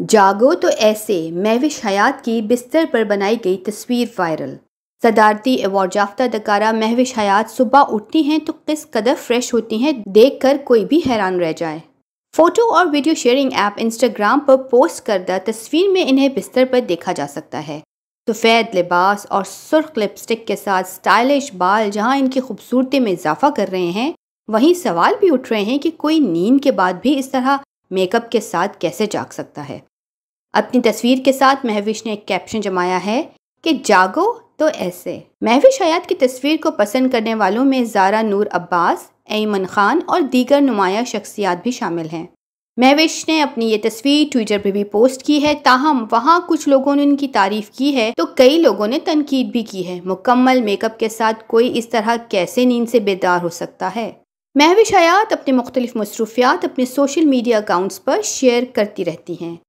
जागो तो ऐसे महविश हयात की बिस्तर पर बनाई गई तस्वीर वायरल सदारती एवॉर्ड याफ्ता दकारा महविश हयात सुबह उठती हैं तो किस कदर फ्रेश होती हैं देखकर कोई भी हैरान रह जाए फ़ोटो और वीडियो शेयरिंग ऐप इंस्टाग्राम पर पोस्ट करदा तस्वीर में इन्हें बिस्तर पर देखा जा सकता है सफ़ेद लिबास और सुर्ख लिपस्टिक के साथ स्टाइलिश बाल जहाँ इनकी खूबसूरती में इजाफा कर रहे हैं वहीं सवाल भी उठ रहे हैं कि कोई नींद के बाद भी इस तरह मेकअप के साथ कैसे जाग सकता है अपनी तस्वीर के साथ महविश ने एक कैप्शन जमाया है कि जागो तो ऐसे महविश हयात की तस्वीर को पसंद करने वालों में जारा नूर अब्बास ऐमन खान और दीगर नुमाया शख्सियात भी शामिल हैं महविश ने अपनी ये तस्वीर ट्विटर पर भी पोस्ट की है ताहम वहाँ कुछ लोगों ने उनकी तारीफ की है तो कई लोगों ने तनकीद भी की है मुकम्मल मेकअप के साथ कोई इस तरह कैसे नींद से बेदार हो सकता है महविश हयात अपने मुख्तलिफ मसरूफियात अपने सोशल मीडिया अकाउंट्स पर शेयर करती रहती हैं